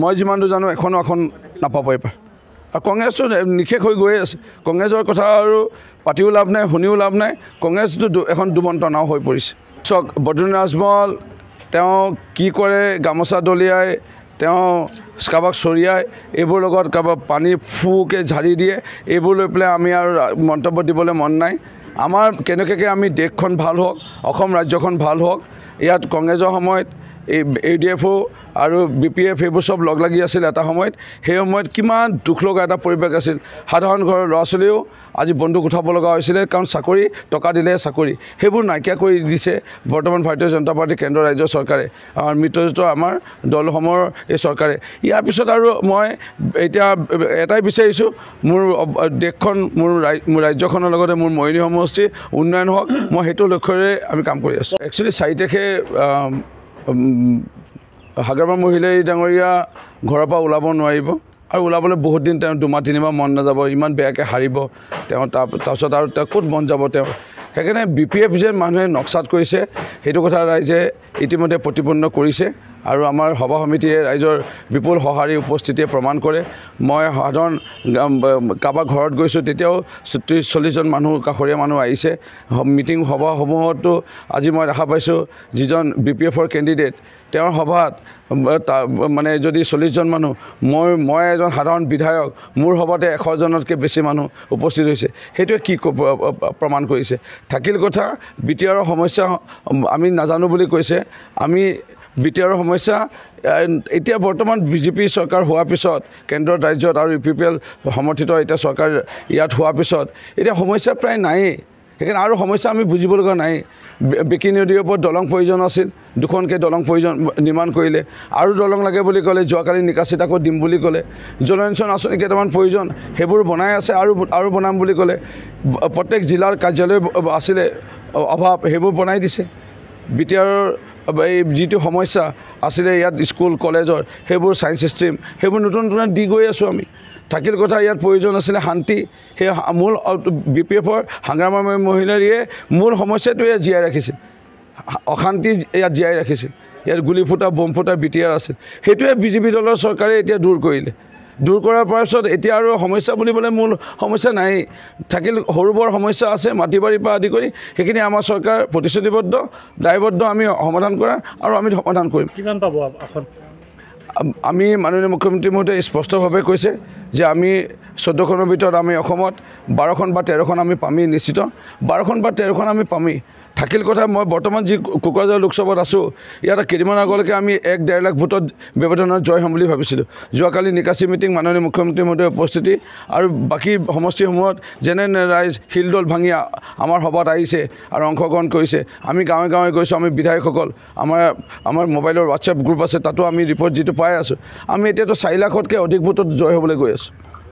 মই যিমান দূৰ জানো এখনো আখন নাপাবই পাৰে আৰু কংগ্ৰেছটো নিশেষ হৈ গৈয়ে আছে কংগ্ৰেছৰ কথা আৰু পাতিও লাভ নাই শুনিও লাভ নাই কংগ্ৰেছটো এখন দুমন্ত নাও হৈ পৰিছে চাওক বদ্ৰুদ্দিন আজমল তেওঁ কি কৰে গামোচা দলিয়াই তেওঁ কাৰোবাক চৰিয়াই এইবোৰ লগত কাৰোবাক পানী ফুকৈ ঝাৰি দিয়ে এইবোৰ লৈ পেলাই আমি আৰু মন্তব্য দিবলৈ মন নাই আমাৰ কেনেকুৱাকৈ আমি দেশখন ভাল হওক অসম ৰাজ্যখন ভাল হওক ইয়াত কংগ্ৰেছৰ সময়ত এই ইউ ডি এফ অ' আৰু বি পি এফ এইবোৰ চব লগ লাগি আছিল এটা সময়ত সেই সময়ত কিমান দুখ লগা এটা পৰিৱেশ আছিল সাধাৰণ ঘৰৰ ল'ৰা ছোৱালীয়েও আজি বন্দুক উঠাব লগা হৈছিলে কাৰণ চাকৰি টকা দিলেহে চাকৰি সেইবোৰ নাইকিয়া কৰি দিছে বৰ্তমান ভাৰতীয় জনতা পাৰ্টী কেন্দ্ৰ ৰাজ্য চৰকাৰে আমাৰ মিত্ৰজোঁটৰ আমাৰ দলসমূহৰ এই চৰকাৰে ইয়াৰ পিছত আৰু মই এতিয়া এটাই বিচাৰিছোঁ মোৰ দেশখন মোৰ মোৰ ৰাজ্যখনৰ লগতে মোৰ মৰিণী সমষ্টিৰ উন্নয়ন হওক মই সেইটো লক্ষ্যৰে আমি কাম কৰি আছোঁ একচুৱেলি চাৰি তাৰিখে সাগৰপাৰ মহিলা এই ডাঙৰীয়া ঘৰৰ পৰা ওলাব নোৱাৰিব আৰু ওলাবলৈ বহুত দিন তেওঁ দুমাহ তিনিমাহ মন নাযাব ইমান বেয়াকৈ হাৰিব তেওঁ তাৰ তাৰপিছত আৰু তেওঁ ক'ত মন যাব তেওঁ সেইকাৰণে বি পি এফ যে মানুহে নক্সাত কৰিছে সেইটো কথা ৰাইজে ইতিমধ্যে প্ৰতিপন্ন কৰিছে আৰু আমাৰ সভা সমিতিয়ে ৰাইজৰ বিপুল সঁহাৰি উপস্থিতিয়ে প্ৰমাণ কৰে মই সাধাৰণ কাৰোবাৰ ঘৰত গৈছোঁ তেতিয়াও ত্ৰিছ চল্লিছজন মানুহ কাষৰীয়া মানুহ আহিছে মিটিং সভাসমূহতো আজি মই দেখা পাইছোঁ যিজন বি পি এফৰ কেণ্ডিডেট তেওঁৰ সভাত মানে যদি চল্লিছজন মানুহ মই মই এজন সাধাৰণ বিধায়ক মোৰ সভাতে এশজনতকৈ বেছি মানুহ উপস্থিত হৈছে সেইটোৱে কি প্ৰমাণ কৰিছে থাকিল কথা বি টি আৰৰ সমস্যা আমি নাজানো বুলি কৈছে আমি বিটিআৰ সমস্যা এতিয়া বৰ্তমান বিজেপি চৰকাৰ হোৱাৰ পিছত কেন্দ্ৰত ৰাজ্যত আৰু ইউ পি পি এল সমৰ্থিত এতিয়া চৰকাৰ ইয়াত হোৱাৰ পিছত এতিয়া সমস্যা প্ৰায় নায়েই সেইকাৰণে আৰু সমস্যা আমি বুজিবলগীয়া নাই বিকি নদীৰ ওপৰত দলং প্ৰয়োজন আছিল দুখনকৈ দলং প্ৰয়োজন নিৰ্মাণ কৰিলে আৰু দলং লাগে বুলি ক'লে যোৱাকালি নিকাচিত আকৌ দিম বুলি ক'লে জলসিঞ্চন আঁচনি কেইটামান প্ৰয়োজন সেইবোৰ বনাই আছে আৰু আৰু বনাম বুলি ক'লে প্ৰত্যেক জিলাৰ কাৰ্যালয় আছিলে অভাৱ সেইবোৰ বনাই দিছে বি টি আৰৰ এই যিটো সমস্যা আছিলে ইয়াত স্কুল কলেজৰ সেইবোৰ ছায়েঞ্চ ষ্ট্ৰীম সেইবোৰ নতুন নতুন দি গৈ আছোঁ আমি থাকিল কথা ইয়াত প্ৰয়োজন আছিলে শান্তি সেই মূল বি পি এফৰ হাংগ্ৰামা মহিলাৰীয়ে মূল সমস্যাটো ইয়াত জীয়াই ৰাখিছিল অশান্তি ইয়াত জীয়াই ৰাখিছিল ইয়াত গুলি ফুটা বোম ফুটা বি টি আৰ আছিল সেইটোৱে বিজেপি দলৰ চৰকাৰে এতিয়া দূৰ কৰিলে দূৰ কৰাৰ পাছত এতিয়া আৰু সমস্যা বুলিবলৈ মূল সমস্যা নাই থাকিল সৰু বৰ সমস্যা আছে মাটি বাৰীৰ পৰা আদি কৰি সেইখিনি আমাৰ চৰকাৰ প্ৰতিশ্ৰুতিবদ্ধ দায়বদ্ধ আমি সমাধান কৰা আৰু আমি সমাধান কৰিম কিমান পাব আমি মাননীয় মুখ্যমন্ত্ৰী মহোদয়ে স্পষ্টভাৱে কৈছে যে আমি চৈধ্যখনৰ ভিতৰত আমি অসমত বাৰখন বা তেৰখন আমি পামেই নিশ্চিত বাৰখন বা তেৰখন আমি পামেই থাকিল কথা মই বৰ্তমান যি কোকৰাঝাৰ লোকসভাত আছোঁ ইয়াত কেইদিনমান আগলৈকে আমি এক ডেৰ লাখ ভোটত ব্যৱধানত জয় হ'ম বুলি ভাবিছিলোঁ যোৱাকালি নিকাশী মিটিং মাননীয় মুখ্যমন্ত্ৰী মহোদয়ৰ উপস্থিতি আৰু বাকী সমষ্টিসমূহত যেনে ৰাইজ শিলদল ভাঙি আমাৰ সভাত আহিছে আৰু অংশগ্ৰহণ কৰিছে আমি গাঁৱে গাঁৱে গৈছোঁ আমি বিধায়কসকল আমাৰ আমাৰ মোবাইলৰ হোৱাটছআপ গ্ৰুপ আছে তাতো আমি ৰিপৰ্ট যিটো পাই আছোঁ আমি এতিয়াতো চাৰি লাখতকৈ অধিক ভোটত জয় হ'বলৈ গৈ আছোঁ